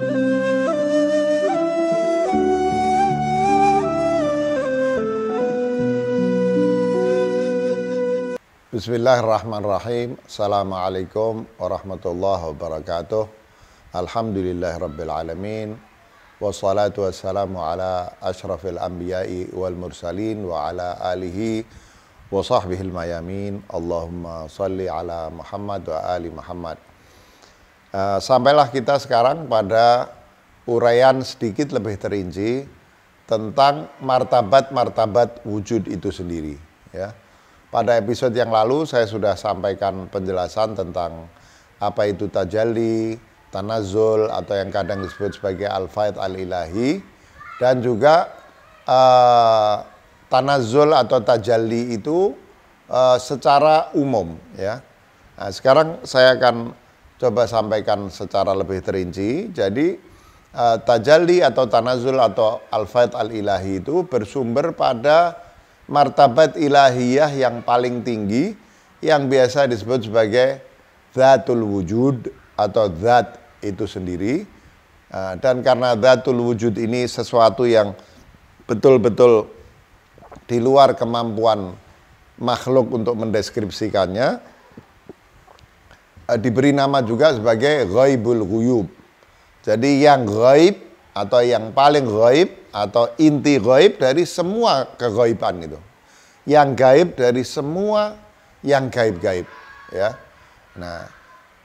بسم الله الرحمن الرحيم السلام عليكم ورحمة الله وبركاته الحمد لله رب العالمين والصلاة والسلام على أشرف الأنبياء والمرسلين وعلى آله وصحبه الميامين اللهم صل على محمد وآل محمد Eh, sampailah kita sekarang pada uraian sedikit lebih terinci tentang martabat-martabat wujud itu sendiri. Ya. Pada episode yang lalu saya sudah sampaikan penjelasan tentang apa itu tajalli, tanazul atau yang kadang disebut sebagai al-faid al-ilahi dan juga uh, tanazul atau tajalli itu uh, secara umum ya. Nah, sekarang saya akan coba sampaikan secara lebih terinci. Jadi uh, tajalli atau tanazul atau al-faid al-ilahi itu bersumber pada martabat ilahiyah yang paling tinggi yang biasa disebut sebagai zatul wujud atau zat itu sendiri. Uh, dan karena zatul wujud ini sesuatu yang betul-betul di luar kemampuan makhluk untuk mendeskripsikannya, Eh, diberi nama juga sebagai ghaibul ghuyub. Jadi yang ghaib atau yang paling ghaib atau inti gaib dari semua kegaiban itu. Yang gaib dari semua yang gaib-gaib, ya. Nah,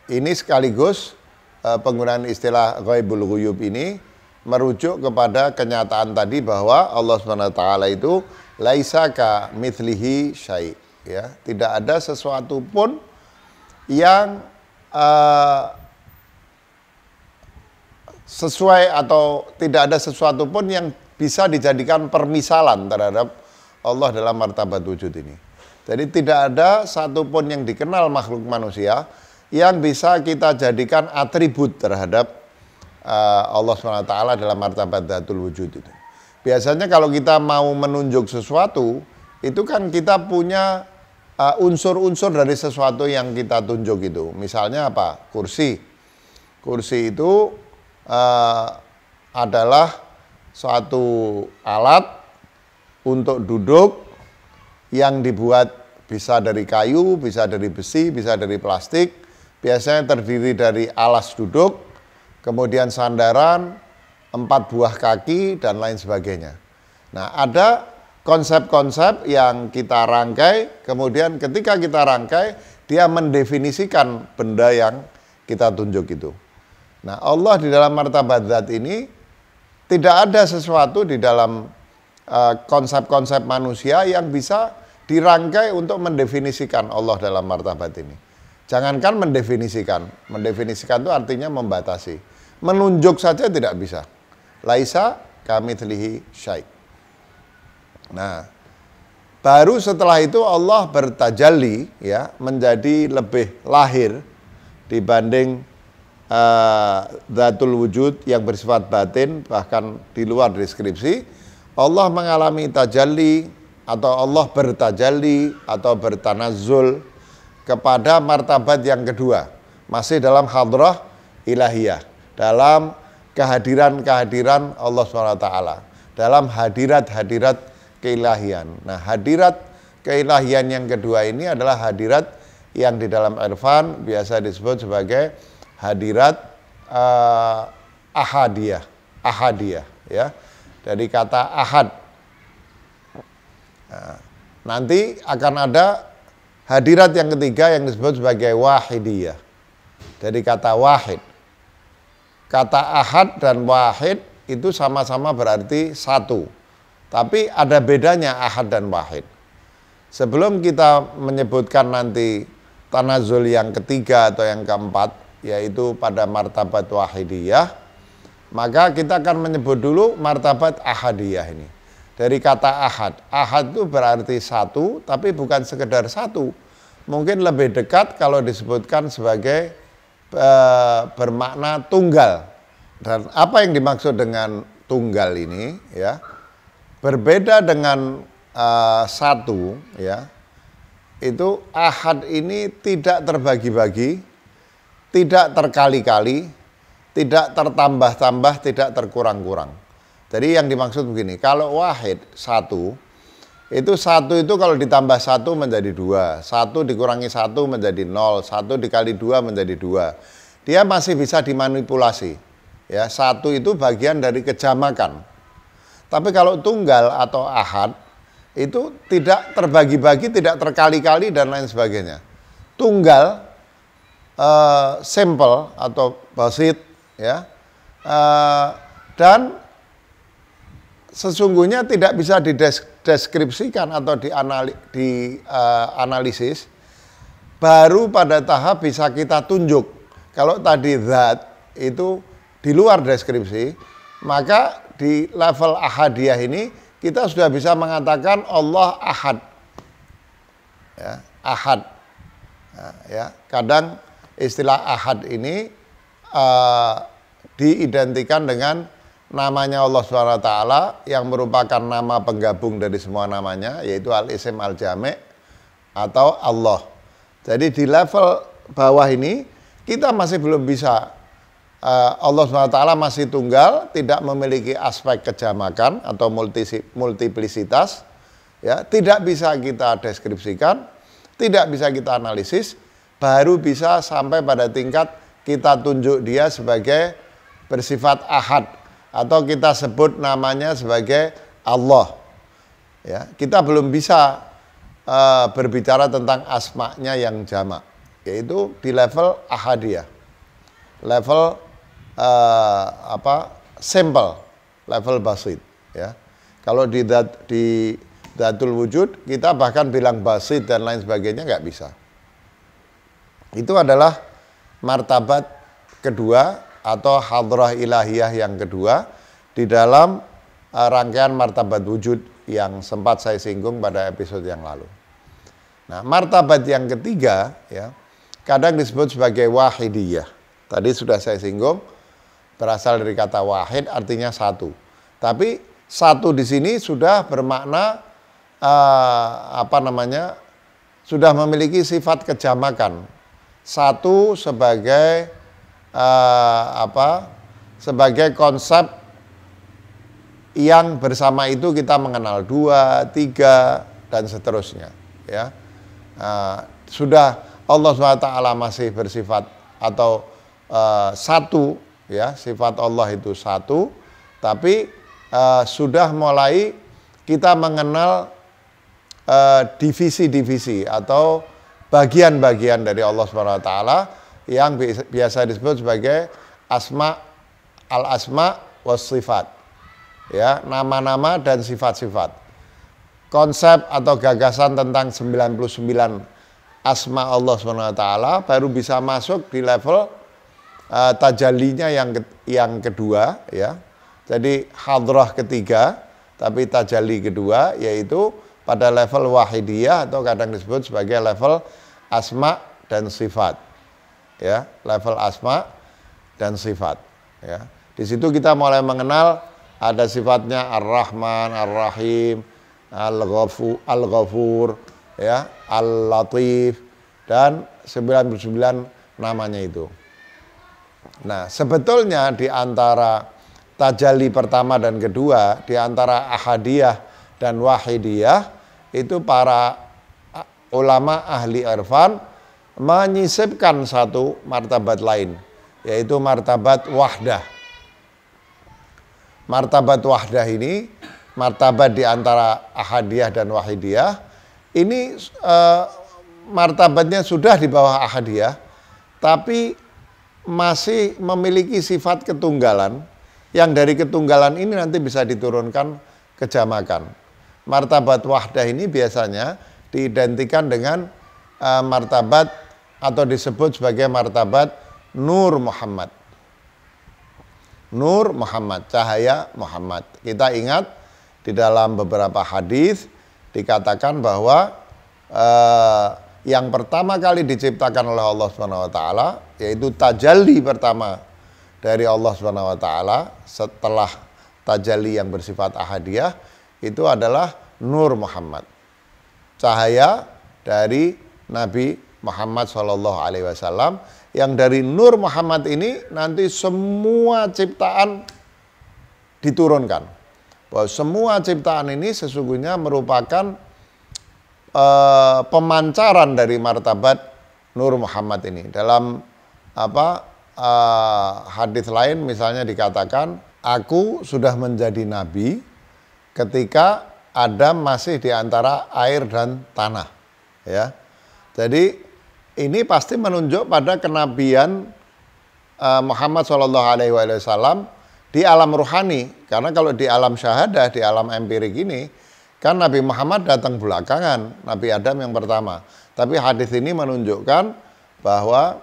ini sekaligus uh, penggunaan istilah gaibul ghuyub ini merujuk kepada kenyataan tadi bahwa Allah Swt itu laisa ka mithlihi syai, ya. Tidak ada sesuatu pun yang Eh, sesuai atau tidak ada sesuatu pun yang bisa dijadikan permisalan terhadap Allah dalam martabat wujud ini. Jadi tidak ada satupun yang dikenal makhluk manusia yang bisa kita jadikan atribut terhadap uh, Allah SWT dalam martabat datul wujud itu. Biasanya kalau kita mau menunjuk sesuatu, itu kan kita punya Eh, unsur-unsur uh, dari sesuatu yang kita tunjuk itu. Misalnya apa? Kursi. Kursi itu uh, adalah suatu alat untuk duduk yang dibuat bisa dari kayu, bisa dari besi, bisa dari plastik. Biasanya terdiri dari alas duduk, kemudian sandaran, empat buah kaki, dan lain sebagainya. Nah, ada konsep-konsep yang kita rangkai, kemudian ketika kita rangkai, dia mendefinisikan benda yang kita tunjuk itu. Nah, Allah di dalam martabat zat ini tidak ada sesuatu di dalam eh, konsep-konsep uh, manusia yang bisa dirangkai untuk mendefinisikan Allah dalam martabat ini. Jangankan mendefinisikan, mendefinisikan itu artinya membatasi. Menunjuk saja tidak bisa. Laisa kami telihi syait. Nah, baru setelah itu Allah bertajalli ya menjadi lebih lahir dibanding eh, Zatul uh, Wujud yang bersifat batin bahkan di luar deskripsi Allah mengalami tajalli atau Allah bertajalli atau bertanazul kepada martabat yang kedua masih dalam hadrah ilahiyah dalam kehadiran-kehadiran Allah SWT dalam hadirat-hadirat keilahian. Nah, hadirat keilahian yang kedua ini adalah hadirat yang di dalam irfan biasa disebut sebagai hadirat uh, ahadiyah, ahadiyah ya. Dari kata ahad. Nah, nanti akan ada hadirat yang ketiga yang disebut sebagai wahidiyah. Dari kata wahid. Kata ahad dan wahid itu sama-sama berarti satu. Tapi ada bedanya ahad dan wahid. Sebelum kita menyebutkan nanti tanazul yang ketiga atau yang keempat, yaitu pada martabat wahidiyah, maka kita akan menyebut dulu martabat ahadiyah ini. Dari kata ahad, ahad itu berarti satu, tapi bukan sekedar satu. Mungkin lebih dekat kalau disebutkan sebagai e, bermakna tunggal. Dan apa yang dimaksud dengan tunggal ini, ya? Berbeda dengan uh, satu, ya, itu ahad ini tidak terbagi-bagi, tidak terkali-kali, tidak tertambah-tambah, tidak terkurang-kurang. Jadi yang dimaksud begini, kalau wahid satu, itu satu itu kalau ditambah satu menjadi dua, satu dikurangi satu menjadi nol, satu dikali dua menjadi dua. Dia masih bisa dimanipulasi. Ya, satu itu bagian dari kejamakan. Tapi kalau tunggal atau ahad itu tidak terbagi-bagi, tidak terkali-kali dan lain sebagainya. Tunggal uh, simple atau basit ya. Uh, dan sesungguhnya tidak bisa dideskripsikan atau dianalisis di, uh, analisis, baru pada tahap bisa kita tunjuk. Kalau tadi that itu di luar deskripsi, maka di level ahadiyah ini kita sudah bisa mengatakan Allah ahad. Ya, ahad. Nah, ya, kadang istilah ahad ini uh, diidentikan dengan namanya Allah Taala yang merupakan nama penggabung dari semua namanya yaitu al-isim al jame atau Allah. Jadi di level bawah ini kita masih belum bisa Eh, Allah SWT masih tunggal, tidak memiliki aspek kejamakan atau multiplisitas, ya tidak bisa kita deskripsikan, tidak bisa kita analisis, baru bisa sampai pada tingkat kita tunjuk dia sebagai bersifat ahad atau kita sebut namanya sebagai Allah. Ya, kita belum bisa uh, berbicara tentang asmaknya yang jamak, yaitu di level ahadiyah, level Eh, apa sampel level basit ya. Kalau di dat, di datul wujud kita bahkan bilang basit dan lain sebagainya nggak bisa. Itu adalah martabat kedua atau hadrah ilahiyah yang kedua di dalam uh, rangkaian martabat wujud yang sempat saya singgung pada episode yang lalu. Nah, martabat yang ketiga ya kadang disebut sebagai wahidiyah. Tadi sudah saya singgung berasal dari kata wahid artinya satu. Tapi satu di sini sudah bermakna uh, apa namanya? sudah memiliki sifat kejamakan. Satu sebagai uh, apa? sebagai konsep yang bersama itu kita mengenal dua, tiga dan seterusnya, ya. uh, sudah Allah SWT masih bersifat atau uh, satu ya sifat Allah itu satu tapi uh, sudah mulai kita mengenal eh, divisi-divisi uh, atau bagian-bagian dari Allah Subhanahu wa taala yang biasa disebut sebagai asma al asma was sifat. Ya, nama-nama dan sifat-sifat. Konsep atau gagasan tentang 99 asma Allah Subhanahu wa taala baru bisa masuk di level uh, tajalinya yang ke, yang kedua ya. Jadi hadrah ketiga tapi tajali kedua yaitu pada level wahidiyah atau kadang disebut sebagai level asma dan sifat. Ya, level asma dan sifat, ya. Di situ kita mulai mengenal ada sifatnya Ar-Rahman, Ar-Rahim, Al-Ghafur, al ya, Al-Latif dan 99 namanya itu. Nah, sebetulnya di antara tajali pertama dan kedua, di antara ahadiyah dan wahidiyah, itu para ulama ahli irfan menyisipkan satu martabat lain, yaitu martabat wahdah. Martabat wahdah ini, martabat di antara ahadiyah dan wahidiyah, ini eh, martabatnya sudah di bawah ahadiyah, tapi masih memiliki sifat ketunggalan yang dari ketunggalan ini nanti bisa diturunkan kejamakan Martabat wahdah ini biasanya diidentikan dengan uh, martabat atau disebut sebagai martabat Nur Muhammad. Nur Muhammad, cahaya Muhammad. Kita ingat di dalam beberapa hadis dikatakan bahwa eh, yang pertama kali diciptakan oleh Allah Subhanahu wa taala yaitu tajalli pertama dari Allah Subhanahu wa taala setelah tajalli yang bersifat ahadiah itu adalah nur Muhammad. Cahaya dari Nabi Muhammad Shallallahu alaihi wasallam yang dari nur Muhammad ini nanti semua ciptaan diturunkan. Bahwa semua ciptaan ini sesungguhnya merupakan e, pemancaran dari martabat Nur Muhammad ini. Dalam apa uh, hadis lain misalnya dikatakan aku sudah menjadi nabi ketika Adam masih di antara air dan tanah ya. Jadi ini pasti menunjuk pada kenabian uh, Muhammad Shallallahu alaihi wasallam di alam ruhani karena kalau di alam syahadah di alam empirik ini kan Nabi Muhammad datang belakangan Nabi Adam yang pertama. Tapi hadis ini menunjukkan bahwa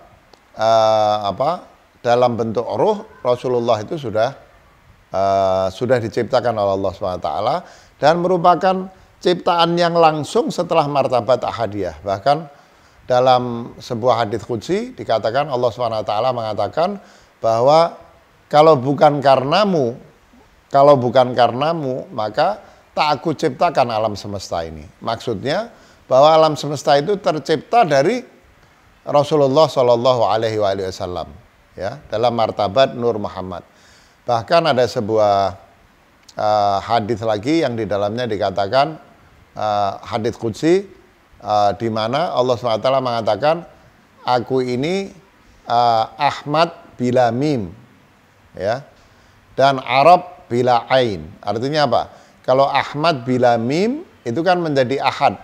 uh, apa dalam bentuk ruh Rasulullah itu sudah uh, sudah diciptakan oleh Allah SWT dan merupakan ciptaan yang langsung setelah martabat ahadiyah. Bahkan dalam sebuah hadis kunci dikatakan Allah SWT mengatakan bahwa kalau bukan karenamu, kalau bukan karenamu, maka tak aku ciptakan alam semesta ini. Maksudnya bahwa alam semesta itu tercipta dari Rasulullah Shallallahu Alaihi Wasallam ya dalam martabat Nur Muhammad. Bahkan ada sebuah uh, hadis lagi yang di dalamnya dikatakan uh, hadis kunci uh, eh, di mana Allah SWT mengatakan aku ini uh, Ahmad bila mim ya dan Arab bila ain. Artinya apa? Kalau Ahmad bila mim itu kan menjadi ahad.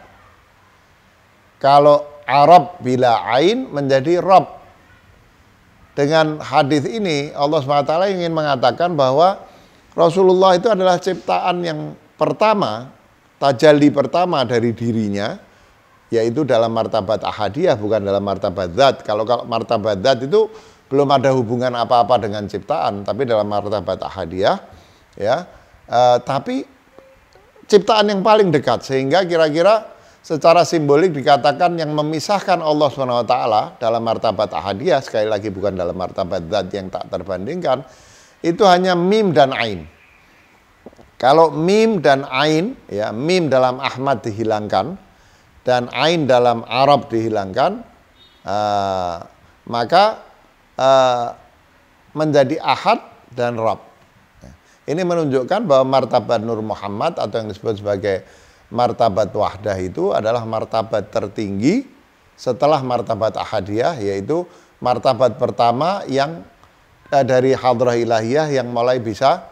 Kalau Arab bila ain menjadi Rob. Dengan hadis ini Allah SWT ingin mengatakan bahwa Rasulullah itu adalah ciptaan yang pertama, tajalli pertama dari dirinya, yaitu dalam martabat ahadiyah, bukan dalam martabat zat. Kalau kalau martabat zat itu belum ada hubungan apa-apa dengan ciptaan, tapi dalam martabat ahadiyah, ya. Eh, tapi ciptaan yang paling dekat sehingga kira-kira secara simbolik dikatakan yang memisahkan Allah SWT dalam martabat ahadiyah, sekali lagi bukan dalam martabat zat yang tak terbandingkan, itu hanya mim dan ain. Kalau mim dan ain, ya mim dalam Ahmad dihilangkan dan ain dalam Arab dihilangkan, uh, maka uh, menjadi ahad dan Rab. Ini menunjukkan bahwa martabat Nur Muhammad atau yang disebut sebagai martabat wahdah itu adalah martabat tertinggi setelah martabat ahadiyah yaitu martabat pertama yang eh, dari hadrah ilahiyah yang mulai bisa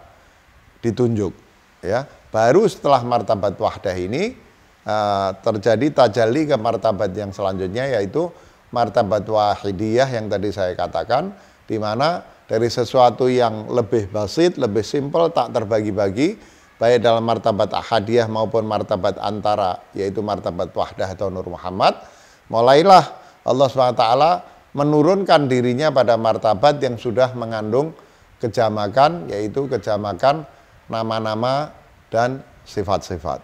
ditunjuk ya baru setelah martabat wahdah ini eh, terjadi tajalli ke martabat yang selanjutnya yaitu martabat wahidiyah yang tadi saya katakan di mana dari sesuatu yang lebih basit, lebih simpel, tak terbagi-bagi baik dalam martabat ahadiyah maupun martabat antara yaitu martabat wahdah atau nur Muhammad mulailah Allah SWT menurunkan dirinya pada martabat yang sudah mengandung kejamakan yaitu kejamakan nama-nama dan sifat-sifat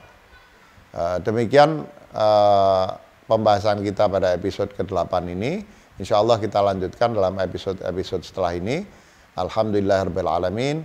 eh, demikian eh, pembahasan kita pada episode ke-8 ini Insya Allah kita lanjutkan dalam episode-episode setelah ini Alhamdulillahirrahmanirrahim